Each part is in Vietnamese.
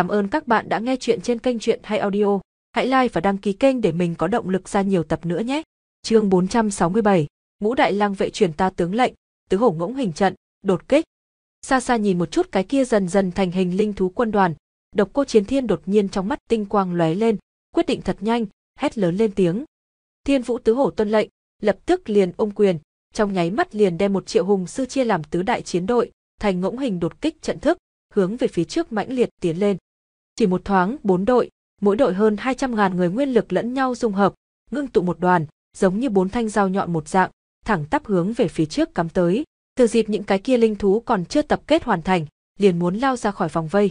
Cảm ơn các bạn đã nghe chuyện trên kênh Chuyện Hay Audio. Hãy like và đăng ký kênh để mình có động lực ra nhiều tập nữa nhé. Chương 467 Ngũ Đại Lang vệ truyền ta tướng lệnh, tứ hổ ngỗng hình trận, đột kích. Xa xa nhìn một chút cái kia dần dần thành hình linh thú quân đoàn, Độc Cô Chiến Thiên đột nhiên trong mắt tinh quang lóe lên, quyết định thật nhanh, hét lớn lên tiếng. Thiên Vũ Tứ Hổ tuân lệnh, lập tức liền ôm quyền, trong nháy mắt liền đem một triệu hùng sư chia làm tứ đại chiến đội, thành ngỗng hình đột kích trận thức, hướng về phía trước mãnh liệt tiến lên. Chỉ một thoáng, bốn đội, mỗi đội hơn 200.000 người nguyên lực lẫn nhau dung hợp, ngưng tụ một đoàn, giống như bốn thanh dao nhọn một dạng, thẳng tắp hướng về phía trước cắm tới. Từ dịp những cái kia linh thú còn chưa tập kết hoàn thành, liền muốn lao ra khỏi vòng vây.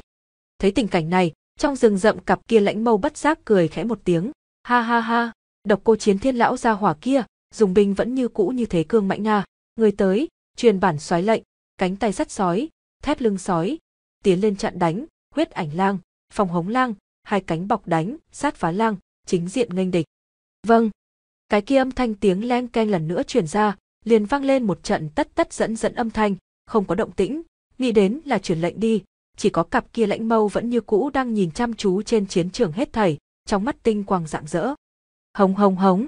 Thấy tình cảnh này, trong rừng rậm cặp kia lãnh mâu bất giác cười khẽ một tiếng, ha ha ha, độc cô chiến thiên lão ra hỏa kia, dùng binh vẫn như cũ như thế cương mãnh nga, người tới, truyền bản soái lệnh, cánh tay sắt sói, thép lưng sói, tiến lên chặn đánh, huyết ảnh lang, phòng hống lang, hai cánh bọc đánh, sát phá lang, chính diện nghênh địch. Vâng. Cái kia âm thanh tiếng leng keng lần nữa truyền ra, liền vang lên một trận tất tất dẫn dẫn âm thanh, không có động tĩnh, nghĩ đến là truyền lệnh đi, chỉ có cặp kia lãnh mâu vẫn như cũ đang nhìn chăm chú trên chiến trường hết thảy, trong mắt tinh quang rạng rỡ. Hống hống hống.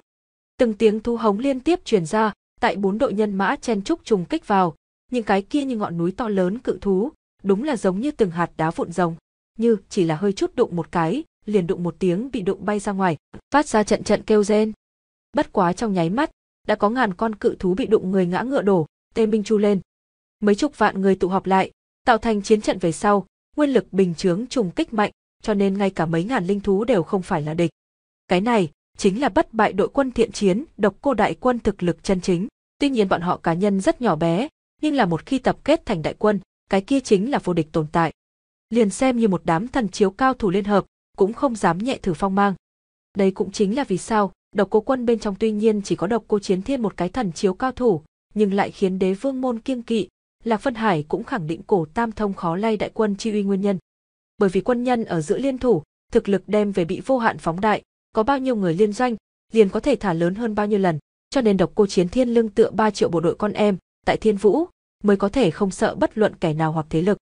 Từng tiếng thu hống liên tiếp truyền ra, tại bốn đội nhân mã chen trúc trùng kích vào, những cái kia như ngọn núi to lớn cự thú, đúng là giống như từng hạt đá vụn rồng như chỉ là hơi chút đụng một cái, liền đụng một tiếng bị đụng bay ra ngoài, phát ra trận trận kêu rên. Bất quá trong nháy mắt, đã có ngàn con cự thú bị đụng người ngã ngựa đổ, tên binh chu lên. Mấy chục vạn người tụ họp lại, tạo thành chiến trận về sau, nguyên lực bình chướng trùng kích mạnh, cho nên ngay cả mấy ngàn linh thú đều không phải là địch. Cái này chính là bất bại đội quân thiện chiến, độc cô đại quân thực lực chân chính. Tuy nhiên bọn họ cá nhân rất nhỏ bé, nhưng là một khi tập kết thành đại quân, cái kia chính là vô địch tồn tại liền xem như một đám thần chiếu cao thủ liên hợp, cũng không dám nhẹ thử phong mang. Đây cũng chính là vì sao, độc cô quân bên trong tuy nhiên chỉ có độc cô chiến thiên một cái thần chiếu cao thủ, nhưng lại khiến đế vương môn kiêng kỵ, Lạc Phân Hải cũng khẳng định cổ tam thông khó lay đại quân chi uy nguyên nhân. Bởi vì quân nhân ở giữa liên thủ, thực lực đem về bị vô hạn phóng đại, có bao nhiêu người liên doanh, liền có thể thả lớn hơn bao nhiêu lần, cho nên độc cô chiến thiên lưng tựa 3 triệu bộ đội con em, tại thiên vũ, mới có thể không sợ bất luận kẻ nào hoặc thế lực.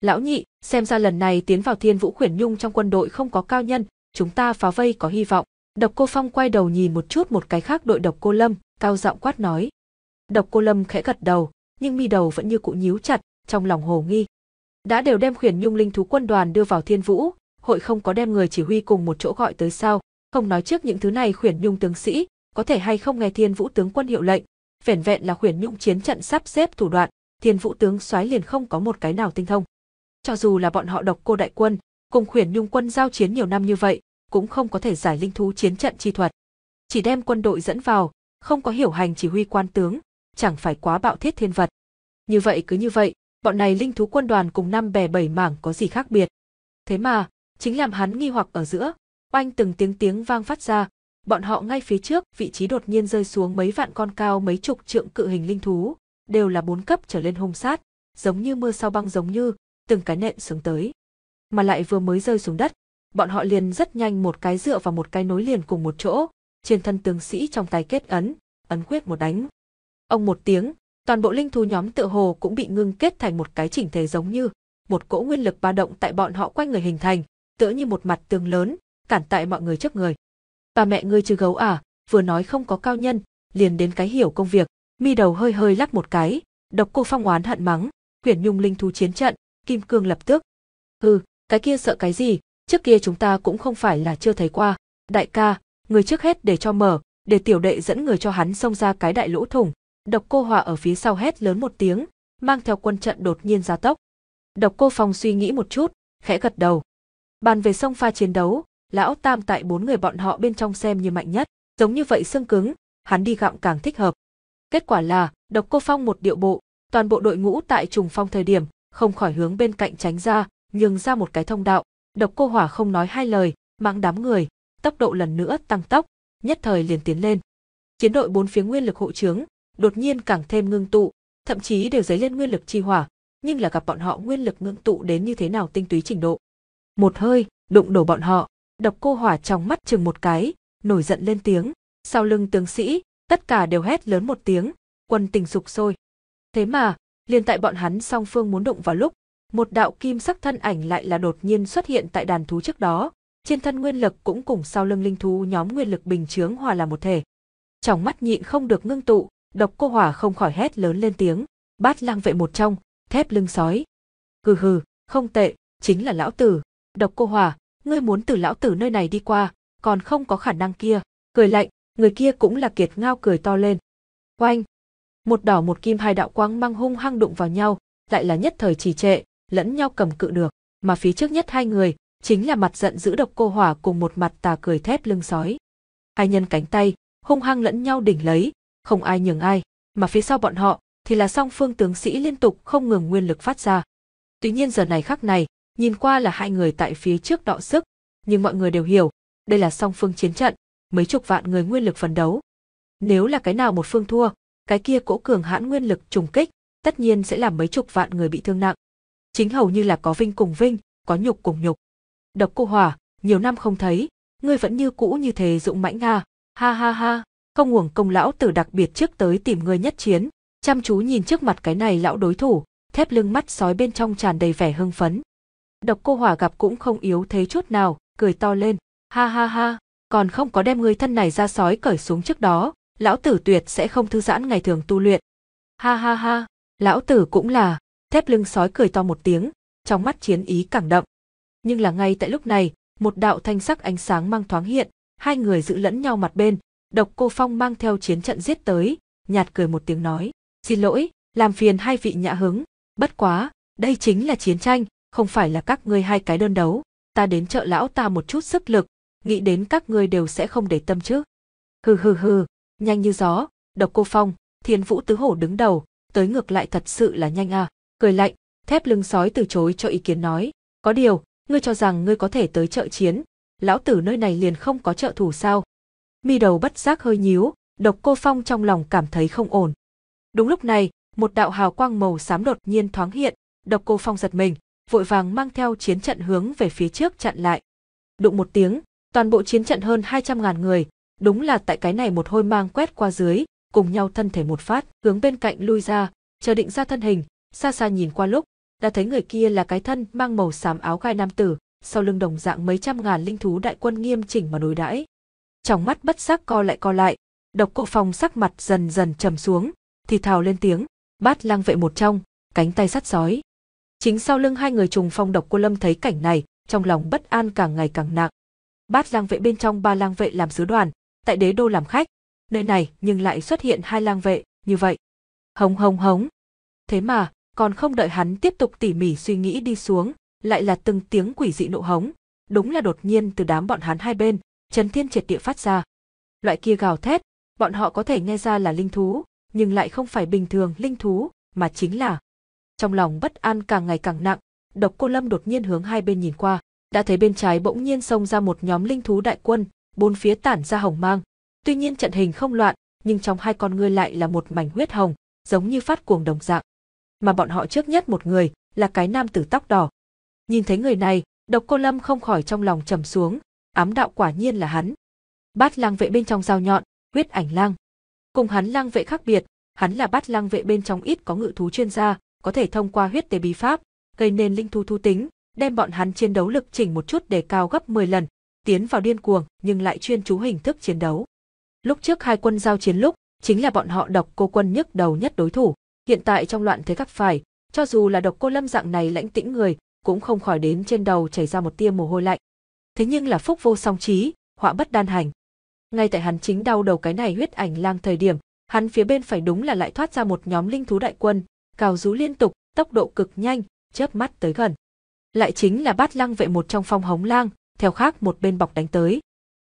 Lão nhị, xem ra lần này tiến vào thiên vũ khuyển nhung trong quân đội không có cao nhân, chúng ta phá vây có hy vọng. Độc cô Phong quay đầu nhìn một chút một cái khác đội độc cô Lâm, cao giọng quát nói. Độc cô Lâm khẽ gật đầu, nhưng mi đầu vẫn như cụ nhíu chặt, trong lòng hồ nghi. Đã đều đem khuyển nhung linh thú quân đoàn đưa vào thiên vũ, hội không có đem người chỉ huy cùng một chỗ gọi tới sao, không nói trước những thứ này khuyển nhung tướng sĩ, có thể hay không nghe thiên vũ tướng quân hiệu lệnh, vẻn vẹn là khuyển nhung chiến trận sắp xếp thủ đoạn, thiên vũ tướng soái liền không có một cái nào tinh thông cho dù là bọn họ độc cô đại quân, cùng khuyển nhung quân giao chiến nhiều năm như vậy, cũng không có thể giải linh thú chiến trận chi thuật. Chỉ đem quân đội dẫn vào, không có hiểu hành chỉ huy quan tướng, chẳng phải quá bạo thiết thiên vật. Như vậy cứ như vậy, bọn này linh thú quân đoàn cùng năm bè bảy mảng có gì khác biệt. Thế mà, chính làm hắn nghi hoặc ở giữa, oanh từng tiếng tiếng vang phát ra, bọn họ ngay phía trước vị trí đột nhiên rơi xuống mấy vạn con cao mấy chục trượng cự hình linh thú, đều là bốn cấp trở lên hung sát, giống như mưa sau băng giống như, từng cái nện xuống tới. Mà lại vừa mới rơi xuống đất, bọn họ liền rất nhanh một cái dựa vào một cái nối liền cùng một chỗ, trên thân tướng sĩ trong tay kết ấn, ấn quyết một đánh. Ông một tiếng, toàn bộ linh thú nhóm tựa hồ cũng bị ngưng kết thành một cái chỉnh thể giống như, một cỗ nguyên lực ba động tại bọn họ quanh người hình thành, tựa như một mặt tường lớn, cản tại mọi người trước người. Bà mẹ ngươi chứ gấu à, vừa nói không có cao nhân, liền đến cái hiểu công việc, mi đầu hơi hơi lắc một cái, độc cô phong oán hận mắng, quyển nhung linh thú chiến trận, Kim Cương lập tức. Hừ, cái kia sợ cái gì, trước kia chúng ta cũng không phải là chưa thấy qua. Đại ca, người trước hết để cho mở, để tiểu đệ dẫn người cho hắn xông ra cái đại lỗ thủng. Độc cô hòa ở phía sau hét lớn một tiếng, mang theo quân trận đột nhiên ra tốc. Độc cô phong suy nghĩ một chút, khẽ gật đầu. Bàn về sông pha chiến đấu, lão tam tại bốn người bọn họ bên trong xem như mạnh nhất, giống như vậy xương cứng, hắn đi gặm càng thích hợp. Kết quả là, độc cô phong một điệu bộ, toàn bộ đội ngũ tại trùng phong thời điểm, không khỏi hướng bên cạnh tránh ra, nhường ra một cái thông đạo. Độc cô hỏa không nói hai lời, mang đám người, tốc độ lần nữa tăng tốc, nhất thời liền tiến lên. Chiến đội bốn phía nguyên lực hộ trướng, đột nhiên càng thêm ngưng tụ, thậm chí đều dấy lên nguyên lực chi hỏa, nhưng là gặp bọn họ nguyên lực ngưng tụ đến như thế nào tinh túy trình độ. Một hơi, đụng đổ bọn họ, độc cô hỏa trong mắt chừng một cái, nổi giận lên tiếng, sau lưng tướng sĩ, tất cả đều hét lớn một tiếng, quân tình sục sôi. Thế mà, liền tại bọn hắn song phương muốn đụng vào lúc, một đạo kim sắc thân ảnh lại là đột nhiên xuất hiện tại đàn thú trước đó, trên thân nguyên lực cũng cùng sau lưng linh thú nhóm nguyên lực bình chướng hòa là một thể. Trong mắt nhịn không được ngưng tụ, độc cô hỏa không khỏi hét lớn lên tiếng, bát lang vệ một trong, thép lưng sói. Hừ hừ, không tệ, chính là lão tử. Độc cô hỏa, ngươi muốn từ lão tử nơi này đi qua, còn không có khả năng kia. Cười lạnh, người kia cũng là kiệt ngao cười to lên. Oanh, một đỏ một kim hai đạo quang mang hung hăng đụng vào nhau, lại là nhất thời trì trệ, lẫn nhau cầm cự được, mà phía trước nhất hai người, chính là mặt giận giữ độc cô hỏa cùng một mặt tà cười thép lưng sói. Hai nhân cánh tay, hung hăng lẫn nhau đỉnh lấy, không ai nhường ai, mà phía sau bọn họ thì là song phương tướng sĩ liên tục không ngừng nguyên lực phát ra. Tuy nhiên giờ này khắc này, nhìn qua là hai người tại phía trước đọ sức, nhưng mọi người đều hiểu, đây là song phương chiến trận, mấy chục vạn người nguyên lực phấn đấu. Nếu là cái nào một phương thua, cái kia cỗ cường hãn nguyên lực trùng kích, tất nhiên sẽ làm mấy chục vạn người bị thương nặng. Chính hầu như là có vinh cùng vinh, có nhục cùng nhục. Độc cô hỏa, nhiều năm không thấy, ngươi vẫn như cũ như thế dũng mãnh nga, à? ha ha ha, không uổng công lão tử đặc biệt trước tới tìm ngươi nhất chiến, chăm chú nhìn trước mặt cái này lão đối thủ, thép lưng mắt sói bên trong tràn đầy vẻ hưng phấn. Độc cô hỏa gặp cũng không yếu thế chút nào, cười to lên, ha ha ha, còn không có đem ngươi thân này ra sói cởi xuống trước đó, lão tử tuyệt sẽ không thư giãn ngày thường tu luyện. Ha ha ha, lão tử cũng là, thép lưng sói cười to một tiếng, trong mắt chiến ý càng đậm. Nhưng là ngay tại lúc này, một đạo thanh sắc ánh sáng mang thoáng hiện, hai người giữ lẫn nhau mặt bên, độc cô phong mang theo chiến trận giết tới, nhạt cười một tiếng nói, xin lỗi, làm phiền hai vị nhã hứng, bất quá, đây chính là chiến tranh, không phải là các ngươi hai cái đơn đấu, ta đến trợ lão ta một chút sức lực, nghĩ đến các ngươi đều sẽ không để tâm chứ. Hừ hừ hừ, Nhanh như gió, độc cô phong, thiên vũ tứ hổ đứng đầu, tới ngược lại thật sự là nhanh à. Cười lạnh, thép lưng sói từ chối cho ý kiến nói. Có điều, ngươi cho rằng ngươi có thể tới chợ chiến, lão tử nơi này liền không có trợ thủ sao. Mi đầu bất giác hơi nhíu, độc cô phong trong lòng cảm thấy không ổn. Đúng lúc này, một đạo hào quang màu xám đột nhiên thoáng hiện, độc cô phong giật mình, vội vàng mang theo chiến trận hướng về phía trước chặn lại. Đụng một tiếng, toàn bộ chiến trận hơn hai trăm ngàn người, Đúng là tại cái này một hôi mang quét qua dưới, cùng nhau thân thể một phát, hướng bên cạnh lui ra, chờ định ra thân hình, xa xa nhìn qua lúc, đã thấy người kia là cái thân mang màu xám áo gai nam tử, sau lưng đồng dạng mấy trăm ngàn linh thú đại quân nghiêm chỉnh mà đối đãi. Trong mắt bất giác co lại co lại, độc cộ phong sắc mặt dần dần trầm xuống, thì thào lên tiếng, bát lang vệ một trong, cánh tay sắt sói. Chính sau lưng hai người trùng phong độc cô lâm thấy cảnh này, trong lòng bất an càng ngày càng nặng. Bát lang vệ bên trong ba lang vệ làm sứ đoàn, tại đế đô làm khách, nơi này nhưng lại xuất hiện hai lang vệ, như vậy. Hống hống hống. Thế mà, còn không đợi hắn tiếp tục tỉ mỉ suy nghĩ đi xuống, lại là từng tiếng quỷ dị nộ hống, đúng là đột nhiên từ đám bọn hắn hai bên, chấn Thiên triệt địa phát ra. Loại kia gào thét, bọn họ có thể nghe ra là linh thú, nhưng lại không phải bình thường linh thú, mà chính là. Trong lòng bất an càng ngày càng nặng, Độc Cô Lâm đột nhiên hướng hai bên nhìn qua, đã thấy bên trái bỗng nhiên xông ra một nhóm linh thú đại quân, bốn phía tản ra hồng mang. Tuy nhiên trận hình không loạn, nhưng trong hai con ngươi lại là một mảnh huyết hồng, giống như phát cuồng đồng dạng. Mà bọn họ trước nhất một người, là cái nam tử tóc đỏ. Nhìn thấy người này, Độc Cô Lâm không khỏi trong lòng trầm xuống, ám đạo quả nhiên là hắn. Bát lang vệ bên trong dao nhọn, huyết ảnh lang. Cùng hắn lang vệ khác biệt, hắn là bát lang vệ bên trong ít có ngự thú chuyên gia, có thể thông qua huyết tế bí pháp, gây nên linh thu thu tính, đem bọn hắn chiến đấu lực chỉnh một chút để cao gấp 10 lần, tiến vào điên cuồng nhưng lại chuyên chú hình thức chiến đấu. Lúc trước hai quân giao chiến lúc, chính là bọn họ độc cô quân nhức đầu nhất đối thủ, hiện tại trong loạn thế gặp phải, cho dù là độc cô lâm dạng này lãnh tĩnh người, cũng không khỏi đến trên đầu chảy ra một tia mồ hôi lạnh. Thế nhưng là phúc vô song trí, họa bất đan hành. Ngay tại hắn chính đau đầu cái này huyết ảnh lang thời điểm, hắn phía bên phải đúng là lại thoát ra một nhóm linh thú đại quân, cào rú liên tục, tốc độ cực nhanh, chớp mắt tới gần. Lại chính là bát lăng vệ một trong phong hống lang, theo khác một bên bọc đánh tới.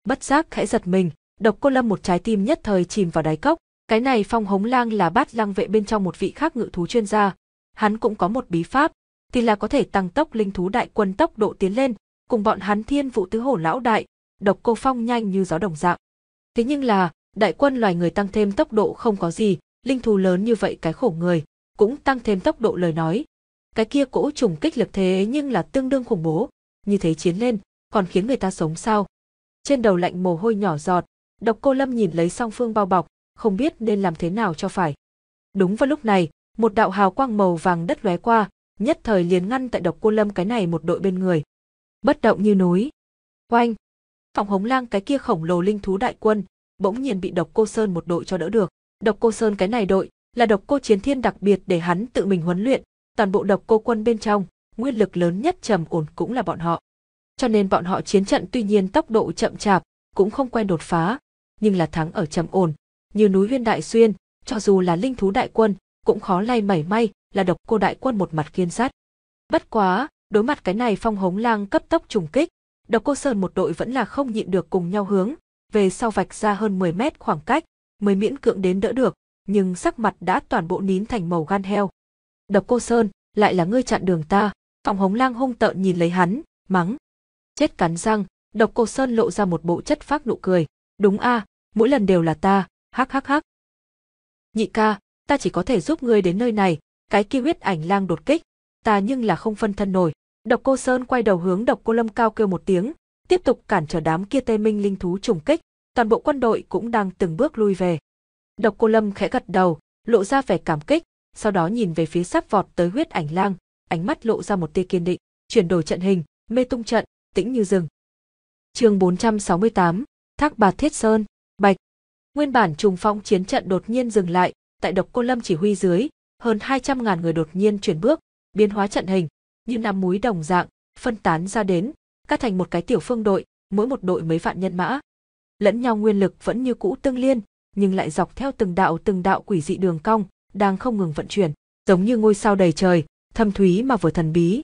Bất giác khẽ giật mình, độc cô lâm một trái tim nhất thời chìm vào đáy cốc, cái này phong hống lang là bát lang vệ bên trong một vị khác ngự thú chuyên gia, hắn cũng có một bí pháp, thì là có thể tăng tốc linh thú đại quân tốc độ tiến lên, cùng bọn hắn thiên vụ tứ hổ lão đại, độc cô phong nhanh như gió đồng dạng. Thế nhưng là, đại quân loài người tăng thêm tốc độ không có gì, linh thú lớn như vậy cái khổ người, cũng tăng thêm tốc độ lời nói. Cái kia cỗ trùng kích lực thế nhưng là tương đương khủng bố, như thế chiến lên, còn khiến người ta sống sao? Trên đầu lạnh mồ hôi nhỏ giọt, độc cô lâm nhìn lấy song phương bao bọc, không biết nên làm thế nào cho phải. Đúng vào lúc này, một đạo hào quang màu vàng đất lóe qua, nhất thời liền ngăn tại độc cô lâm cái này một đội bên người. Bất động như núi. Oanh! Phòng hống lang cái kia khổng lồ linh thú đại quân, bỗng nhiên bị độc cô Sơn một đội cho đỡ được. Độc cô Sơn cái này đội, là độc cô chiến thiên đặc biệt để hắn tự mình huấn luyện, toàn bộ độc cô quân bên trong, nguyên lực lớn nhất trầm ổn cũng là bọn họ cho nên bọn họ chiến trận tuy nhiên tốc độ chậm chạp, cũng không quen đột phá, nhưng là thắng ở trầm ổn, như núi huyên đại xuyên, cho dù là linh thú đại quân, cũng khó lay mảy may là độc cô đại quân một mặt kiên sát. Bất quá, đối mặt cái này phong hống lang cấp tốc trùng kích, độc cô sơn một đội vẫn là không nhịn được cùng nhau hướng, về sau vạch ra hơn 10 mét khoảng cách, mới miễn cưỡng đến đỡ được, nhưng sắc mặt đã toàn bộ nín thành màu gan heo. Độc cô sơn, lại là ngươi chặn đường ta, phong hống lang hung tợn nhìn lấy hắn, mắng, chết cắn răng, độc cô Sơn lộ ra một bộ chất phác nụ cười. Đúng a, mỗi lần đều là ta, hắc hắc hắc. Nhị ca, ta chỉ có thể giúp ngươi đến nơi này, cái kia huyết ảnh lang đột kích, ta nhưng là không phân thân nổi. Độc cô Sơn quay đầu hướng độc cô lâm cao kêu một tiếng, tiếp tục cản trở đám kia tê minh linh thú trùng kích, toàn bộ quân đội cũng đang từng bước lui về. Độc cô lâm khẽ gật đầu, lộ ra vẻ cảm kích, sau đó nhìn về phía sắp vọt tới huyết ảnh lang, ánh mắt lộ ra một tia kiên định, chuyển đổi trận hình, mê tung trận, tĩnh như rừng. Chương 468, Thác Bạt Thiết Sơn, Bạch. Nguyên bản trùng phong chiến trận đột nhiên dừng lại, tại Độc Cô Lâm chỉ huy dưới, hơn 200 ngàn người đột nhiên chuyển bước, biến hóa trận hình, như năm múi đồng dạng, phân tán ra đến, cắt thành một cái tiểu phương đội, mỗi một đội mấy vạn nhân mã. Lẫn nhau nguyên lực vẫn như cũ tương liên, nhưng lại dọc theo từng đạo từng đạo quỷ dị đường cong, đang không ngừng vận chuyển, giống như ngôi sao đầy trời, thâm thúy mà vừa thần bí.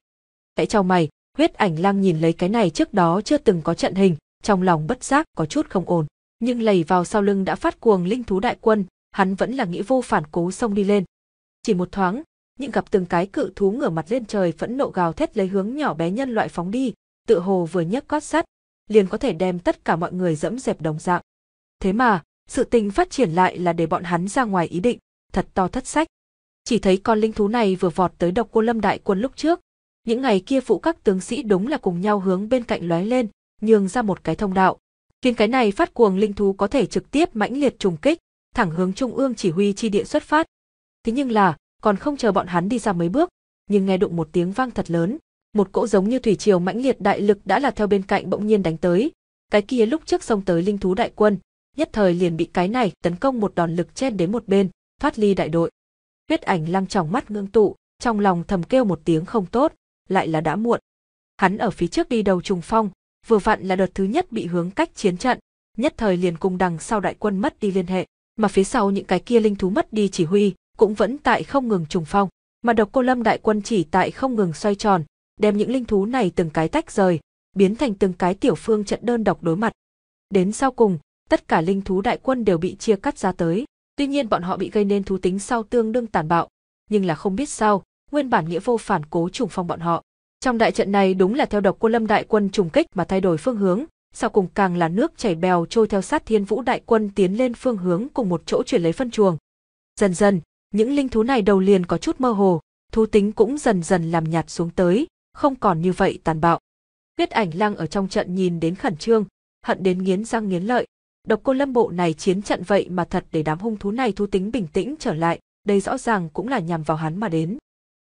hãy trao mày, Huyết ảnh lang nhìn lấy cái này trước đó chưa từng có trận hình, trong lòng bất giác có chút không ổn. Nhưng lầy vào sau lưng đã phát cuồng linh thú đại quân, hắn vẫn là nghĩ vô phản cố xông đi lên. Chỉ một thoáng, những gặp từng cái cự thú ngửa mặt lên trời phẫn nộ gào thét lấy hướng nhỏ bé nhân loại phóng đi, tự hồ vừa nhấc cót sắt, liền có thể đem tất cả mọi người dẫm dẹp đồng dạng. Thế mà, sự tình phát triển lại là để bọn hắn ra ngoài ý định, thật to thất sách. Chỉ thấy con linh thú này vừa vọt tới độc cô lâm đại quân lúc trước, những ngày kia phụ các tướng sĩ đúng là cùng nhau hướng bên cạnh lóe lên, nhường ra một cái thông đạo. Khiến cái này phát cuồng linh thú có thể trực tiếp mãnh liệt trùng kích, thẳng hướng trung ương chỉ huy chi địa xuất phát. Thế nhưng là, còn không chờ bọn hắn đi ra mấy bước, nhưng nghe đụng một tiếng vang thật lớn, một cỗ giống như thủy triều mãnh liệt đại lực đã là theo bên cạnh bỗng nhiên đánh tới. Cái kia lúc trước xông tới linh thú đại quân, nhất thời liền bị cái này tấn công một đòn lực chen đến một bên, thoát ly đại đội. Huyết ảnh lăng tròng mắt ngưng tụ, trong lòng thầm kêu một tiếng không tốt, lại là đã muộn. Hắn ở phía trước đi đầu trùng phong, vừa vặn là đợt thứ nhất bị hướng cách chiến trận, nhất thời liền cùng đằng sau đại quân mất đi liên hệ, mà phía sau những cái kia linh thú mất đi chỉ huy, cũng vẫn tại không ngừng trùng phong, mà độc cô lâm đại quân chỉ tại không ngừng xoay tròn, đem những linh thú này từng cái tách rời, biến thành từng cái tiểu phương trận đơn độc đối mặt. Đến sau cùng, tất cả linh thú đại quân đều bị chia cắt ra tới, tuy nhiên bọn họ bị gây nên thú tính sau tương đương tàn bạo, nhưng là không biết sao, nguyên bản nghĩa vô phản cố trùng phong bọn họ. Trong đại trận này đúng là theo độc quân Lâm đại quân trùng kích mà thay đổi phương hướng, sau cùng càng là nước chảy bèo trôi theo sát Thiên Vũ đại quân tiến lên phương hướng cùng một chỗ chuyển lấy phân chuồng. Dần dần, những linh thú này đầu liền có chút mơ hồ, thú tính cũng dần dần làm nhạt xuống tới, không còn như vậy tàn bạo. Huyết ảnh lăng ở trong trận nhìn đến khẩn trương, hận đến nghiến răng nghiến lợi. Độc cô lâm bộ này chiến trận vậy mà thật để đám hung thú này thú tính bình tĩnh trở lại, đây rõ ràng cũng là nhằm vào hắn mà đến.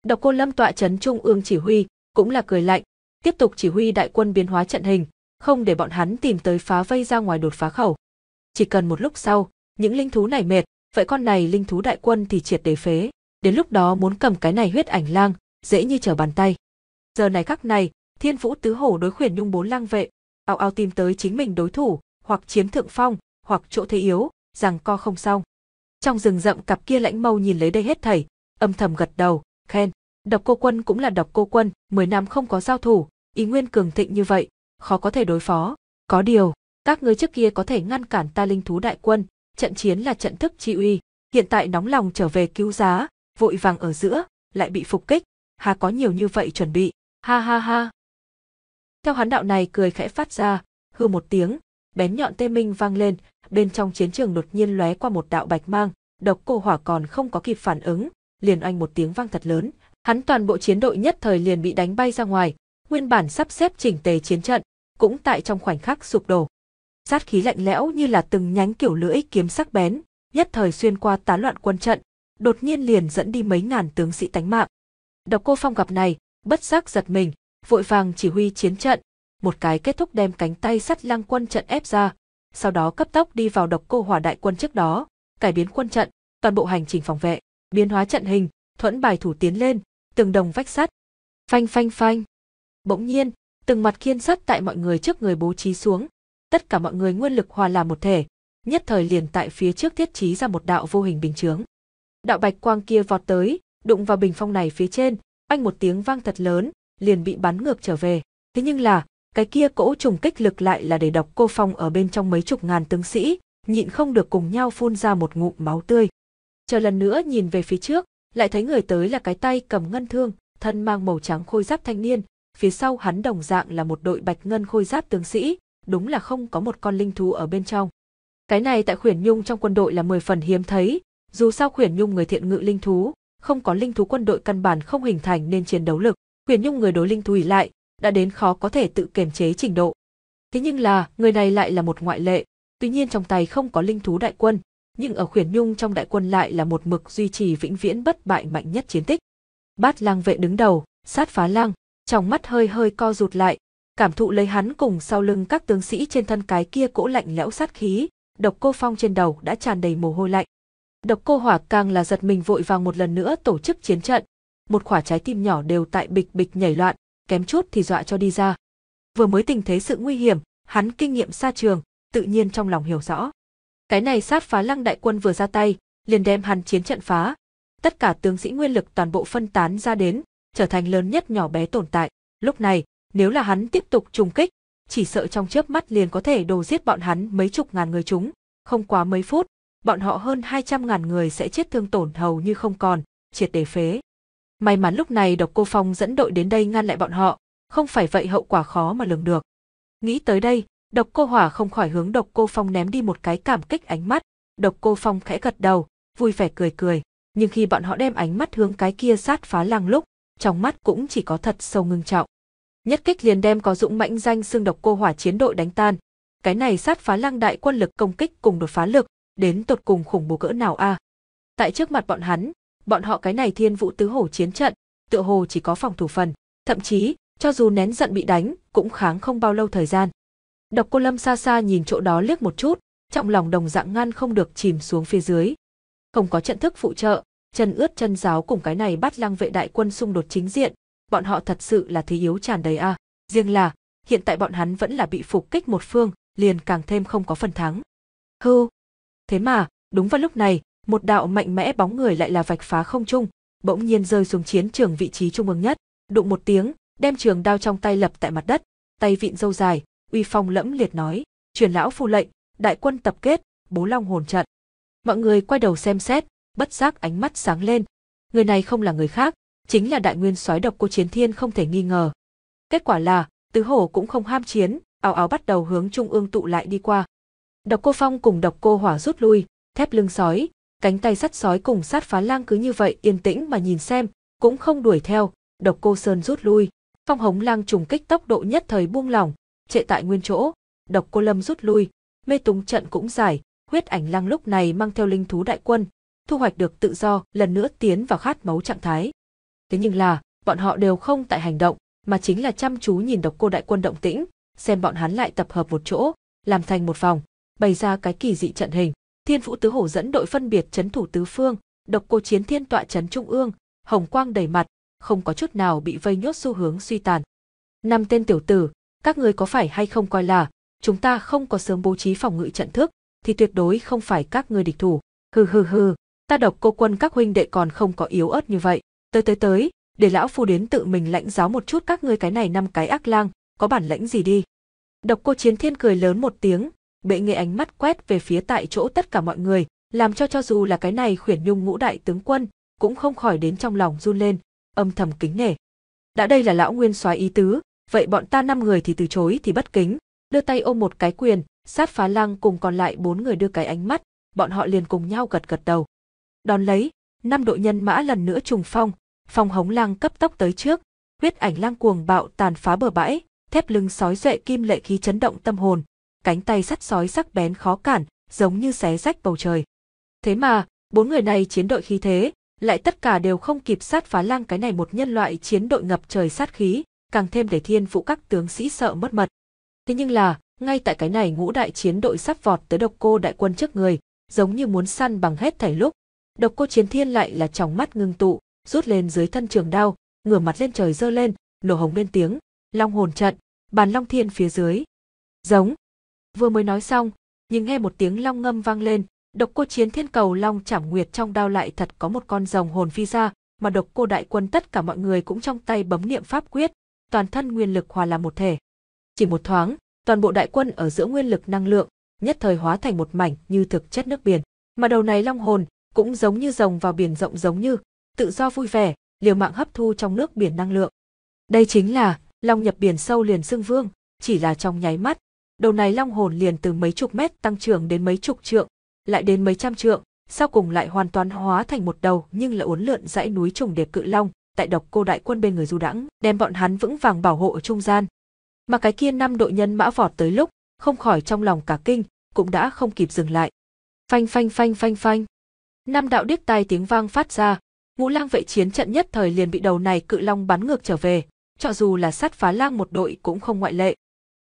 Độc Cô Lâm tọa trấn trung ương chỉ huy, cũng là cười lạnh, tiếp tục chỉ huy đại quân biến hóa trận hình, không để bọn hắn tìm tới phá vây ra ngoài đột phá khẩu. Chỉ cần một lúc sau, những linh thú này mệt, vậy con này linh thú đại quân thì triệt để phế, đến lúc đó muốn cầm cái này huyết ảnh lang, dễ như trở bàn tay. Giờ này khắc này, Thiên Vũ tứ hổ đối khuyển nhung bốn lang vệ, ao ao tìm tới chính mình đối thủ, hoặc chiếm thượng phong, hoặc chỗ thế yếu, rằng co không xong. Trong rừng rậm cặp kia lãnh mâu nhìn lấy đây hết thảy, âm thầm gật đầu, khen. Độc cô quân cũng là độc cô quân, 10 năm không có giao thủ, ý nguyên cường thịnh như vậy, khó có thể đối phó. Có điều, các ngươi trước kia có thể ngăn cản ta linh thú đại quân, trận chiến là trận thức chi uy, hiện tại nóng lòng trở về cứu giá, vội vàng ở giữa, lại bị phục kích, hà có nhiều như vậy chuẩn bị, ha ha ha. Theo hắn đạo này cười khẽ phát ra, hư một tiếng, bén nhọn tê minh vang lên, bên trong chiến trường đột nhiên lóe qua một đạo bạch mang, độc cô hỏa còn không có kịp phản ứng, liền oanh một tiếng vang thật lớn, hắn toàn bộ chiến đội nhất thời liền bị đánh bay ra ngoài, nguyên bản sắp xếp chỉnh tề chiến trận, cũng tại trong khoảnh khắc sụp đổ. Sát khí lạnh lẽo như là từng nhánh kiểu lưỡi kiếm sắc bén, nhất thời xuyên qua tán loạn quân trận, đột nhiên liền dẫn đi mấy ngàn tướng sĩ tánh mạng. Độc Cô Phong gặp này, bất giác giật mình, vội vàng chỉ huy chiến trận, một cái kết thúc đem cánh tay sắt lăng quân trận ép ra, sau đó cấp tốc đi vào Độc Cô Hỏa Đại quân trước đó, cải biến quân trận, toàn bộ hành trình phòng vệ biến hóa trận hình, thuẫn bài thủ tiến lên, từng đồng vách sắt. Phanh phanh phanh. Bỗng nhiên, từng mặt kiên sắt tại mọi người trước người bố trí xuống, tất cả mọi người nguyên lực hòa làm một thể, nhất thời liền tại phía trước thiết trí ra một đạo vô hình bình chướng. Đạo bạch quang kia vọt tới, đụng vào bình phong này phía trên, anh một tiếng vang thật lớn, liền bị bắn ngược trở về. Thế nhưng là, cái kia cỗ trùng kích lực lại là để độc cô phong ở bên trong mấy chục ngàn tướng sĩ, nhịn không được cùng nhau phun ra một ngụm máu tươi chờ lần nữa nhìn về phía trước, lại thấy người tới là cái tay cầm ngân thương, thân mang màu trắng khôi giáp thanh niên, phía sau hắn đồng dạng là một đội bạch ngân khôi giáp tướng sĩ, đúng là không có một con linh thú ở bên trong. Cái này tại khuyển nhung trong quân đội là mười phần hiếm thấy, dù sao khuyển nhung người thiện ngự linh thú, không có linh thú quân đội căn bản không hình thành nên chiến đấu lực, khuyển nhung người đối linh thú ỉ lại, đã đến khó có thể tự kiềm chế trình độ. Thế nhưng là, người này lại là một ngoại lệ, tuy nhiên trong tay không có linh thú đại quân, nhưng ở khuyển nhung trong đại quân lại là một mực duy trì vĩnh viễn bất bại mạnh nhất chiến tích. Bát lang vệ đứng đầu, sát phá lang, trong mắt hơi hơi co rụt lại, cảm thụ lấy hắn cùng sau lưng các tướng sĩ trên thân cái kia cỗ lạnh lẽo sát khí, độc cô phong trên đầu đã tràn đầy mồ hôi lạnh. Độc cô hỏa càng là giật mình vội vàng một lần nữa tổ chức chiến trận, một quả trái tim nhỏ đều tại bịch bịch nhảy loạn, kém chút thì dọa cho đi ra. Vừa mới tình thế sự nguy hiểm, hắn kinh nghiệm xa trường, tự nhiên trong lòng hiểu rõ cái này sát phá lăng đại quân vừa ra tay liền đem hàn chiến trận phá tất cả tướng sĩ nguyên lực toàn bộ phân tán ra đến trở thành lớn nhất nhỏ bé tồn tại lúc này nếu là hắn tiếp tục trùng kích chỉ sợ trong chớp mắt liền có thể đồ giết bọn hắn mấy chục ngàn người chúng không quá mấy phút bọn họ hơn hai trăm ngàn người sẽ chết thương tổn hầu như không còn triệt để phế may mắn lúc này độc cô phong dẫn đội đến đây ngăn lại bọn họ không phải vậy hậu quả khó mà lường được nghĩ tới đây Độc cô hỏa không khỏi hướng độc cô phong ném đi một cái cảm kích ánh mắt, độc cô phong khẽ gật đầu, vui vẻ cười cười. Nhưng khi bọn họ đem ánh mắt hướng cái kia sát phá lăng lúc, trong mắt cũng chỉ có thật sâu ngưng trọng. Nhất kích liền đem có dũng mãnh danh xương độc cô hỏa chiến đội đánh tan. Cái này sát phá lăng đại quân lực công kích cùng đột phá lực, đến tột cùng khủng bố cỡ nào a. Tại trước mặt bọn hắn, bọn họ cái này thiên vũ tứ hổ chiến trận, tựa hồ chỉ có phòng thủ phần, thậm chí, cho dù nén giận bị đánh, cũng kháng không bao lâu thời gian. Độc cô Lâm xa xa nhìn chỗ đó liếc một chút, trọng lòng đồng dạng ngăn không được chìm xuống phía dưới. Không có trận thức phụ trợ, chân ướt chân giáo cùng cái này bắt lăng vệ đại quân xung đột chính diện, bọn họ thật sự là thế yếu tràn đầy a. À. Riêng là, hiện tại bọn hắn vẫn là bị phục kích một phương, liền càng thêm không có phần thắng. Hư. Thế mà, đúng vào lúc này, một đạo mạnh mẽ bóng người lại là vạch phá không trung, bỗng nhiên rơi xuống chiến trường vị trí trung ương nhất, đụng một tiếng, đem trường đao trong tay lập tại mặt đất, tay vịn dâu dài, uy phong lẫm liệt nói, truyền lão phu lệnh, đại quân tập kết, bố long hồn trận. Mọi người quay đầu xem xét, bất giác ánh mắt sáng lên. Người này không là người khác, chính là đại nguyên soái độc cô chiến thiên không thể nghi ngờ. Kết quả là, tứ hổ cũng không ham chiến, áo áo bắt đầu hướng trung ương tụ lại đi qua. Độc cô phong cùng độc cô hỏa rút lui, thép lưng sói, cánh tay sắt sói cùng sát phá lang cứ như vậy yên tĩnh mà nhìn xem, cũng không đuổi theo, độc cô sơn rút lui. Phong hống lang trùng kích tốc độ nhất thời buông lỏng, trệ tại nguyên chỗ, độc cô lâm rút lui, mê túng trận cũng giải, huyết ảnh lăng lúc này mang theo linh thú đại quân, thu hoạch được tự do, lần nữa tiến vào khát máu trạng thái. Thế nhưng là, bọn họ đều không tại hành động, mà chính là chăm chú nhìn độc cô đại quân động tĩnh, xem bọn hắn lại tập hợp một chỗ, làm thành một vòng, bày ra cái kỳ dị trận hình. Thiên Vũ Tứ Hổ dẫn đội phân biệt chấn thủ tứ phương, độc cô chiến thiên tọa chấn trung ương, hồng quang đầy mặt, không có chút nào bị vây nhốt xu hướng suy tàn. Năm tên tiểu tử, các người có phải hay không coi là chúng ta không có sớm bố trí phòng ngự trận thức thì tuyệt đối không phải các người địch thủ hừ hừ hừ ta độc cô quân các huynh đệ còn không có yếu ớt như vậy tới tới tới để lão phu đến tự mình lãnh giáo một chút các ngươi cái này năm cái ác lang có bản lãnh gì đi độc cô chiến thiên cười lớn một tiếng bệ nghệ ánh mắt quét về phía tại chỗ tất cả mọi người làm cho cho dù là cái này khuyển nhung ngũ đại tướng quân cũng không khỏi đến trong lòng run lên âm thầm kính nể đã đây là lão nguyên soái ý tứ vậy bọn ta năm người thì từ chối thì bất kính, đưa tay ôm một cái quyền, sát phá lăng cùng còn lại bốn người đưa cái ánh mắt, bọn họ liền cùng nhau gật gật đầu. Đón lấy, năm đội nhân mã lần nữa trùng phong, phong hống lăng cấp tốc tới trước, huyết ảnh lăng cuồng bạo tàn phá bờ bãi, thép lưng sói duệ kim lệ khí chấn động tâm hồn, cánh tay sắt sói sắc bén khó cản, giống như xé rách bầu trời. Thế mà, bốn người này chiến đội khí thế, lại tất cả đều không kịp sát phá lăng cái này một nhân loại chiến đội ngập trời sát khí, càng thêm để thiên vũ các tướng sĩ sợ mất mật. Thế nhưng là, ngay tại cái này ngũ đại chiến đội sắp vọt tới độc cô đại quân trước người, giống như muốn săn bằng hết thảy lúc. Độc cô chiến thiên lại là tròng mắt ngưng tụ, rút lên dưới thân trường đao, ngửa mặt lên trời giơ lên, nổ hồng lên tiếng, long hồn trận, bàn long thiên phía dưới. Giống. Vừa mới nói xong, nhưng nghe một tiếng long ngâm vang lên, độc cô chiến thiên cầu long chảm nguyệt trong đao lại thật có một con rồng hồn phi ra, mà độc cô đại quân tất cả mọi người cũng trong tay bấm niệm pháp quyết, toàn thân nguyên lực hòa làm một thể. Chỉ một thoáng, toàn bộ đại quân ở giữa nguyên lực năng lượng, nhất thời hóa thành một mảnh như thực chất nước biển. Mà đầu này long hồn, cũng giống như rồng vào biển rộng giống như, tự do vui vẻ, liều mạng hấp thu trong nước biển năng lượng. Đây chính là long nhập biển sâu liền xương vương, chỉ là trong nháy mắt, đầu này long hồn liền từ mấy chục mét tăng trưởng đến mấy chục trượng, lại đến mấy trăm trượng, sau cùng lại hoàn toàn hóa thành một đầu nhưng là uốn lượn dãy núi trùng điệp cự long, tại độc cô đại quân bên người du đãng đem bọn hắn vững vàng bảo hộ ở trung gian mà cái kia năm đội nhân mã vọt tới lúc không khỏi trong lòng cả kinh cũng đã không kịp dừng lại phanh phanh phanh phanh phanh năm đạo điếc tai tiếng vang phát ra ngũ lang vệ chiến trận nhất thời liền bị đầu này cự long bắn ngược trở về cho dù là sát phá lang một đội cũng không ngoại lệ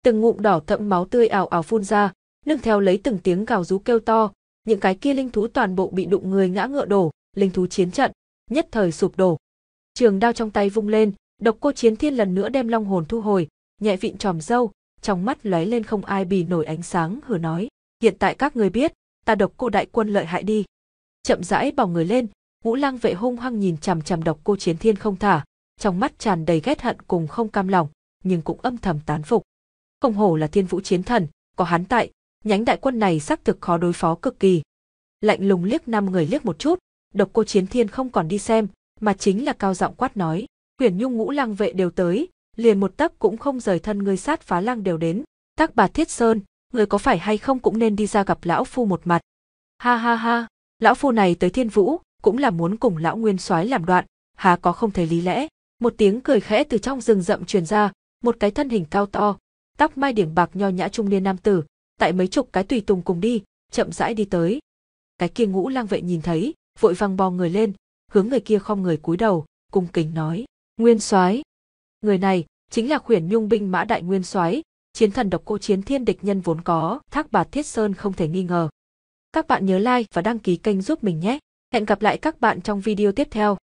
từng ngụm đỏ thẫm máu tươi ảo ảo phun ra nương theo lấy từng tiếng gào rú kêu to những cái kia linh thú toàn bộ bị đụng người ngã ngựa đổ linh thú chiến trận nhất thời sụp đổ trường đao trong tay vung lên độc cô chiến thiên lần nữa đem long hồn thu hồi nhẹ vịn tròm râu trong mắt lóe lên không ai bì nổi ánh sáng hừ nói hiện tại các người biết ta độc cô đại quân lợi hại đi chậm rãi bỏng người lên ngũ lang vệ hung hăng nhìn chằm chằm độc cô chiến thiên không thả trong mắt tràn đầy ghét hận cùng không cam lòng nhưng cũng âm thầm tán phục không hổ là thiên vũ chiến thần có hắn tại nhánh đại quân này xác thực khó đối phó cực kỳ lạnh lùng liếc năm người liếc một chút độc cô chiến thiên không còn đi xem mà chính là cao giọng quát nói, Huyền Nhung ngũ lăng vệ đều tới, liền một tấc cũng không rời thân ngươi sát phá lăng đều đến, tắc bà Thiết Sơn, người có phải hay không cũng nên đi ra gặp lão phu một mặt. Ha ha ha, lão phu này tới Thiên Vũ, cũng là muốn cùng lão Nguyên Soái làm đoạn, há có không thấy lý lẽ. Một tiếng cười khẽ từ trong rừng rậm truyền ra, một cái thân hình cao to, tóc mai điểm bạc nho nhã trung niên nam tử, tại mấy chục cái tùy tùng cùng đi, chậm rãi đi tới. Cái kia ngũ lang vệ nhìn thấy, vội văng bò người lên, hướng người kia không người cúi đầu cung kính nói nguyên soái người này chính là khuyển nhung binh mã đại nguyên soái chiến thần độc cô chiến thiên địch nhân vốn có thác bạt thiết sơn không thể nghi ngờ các bạn nhớ like và đăng ký kênh giúp mình nhé hẹn gặp lại các bạn trong video tiếp theo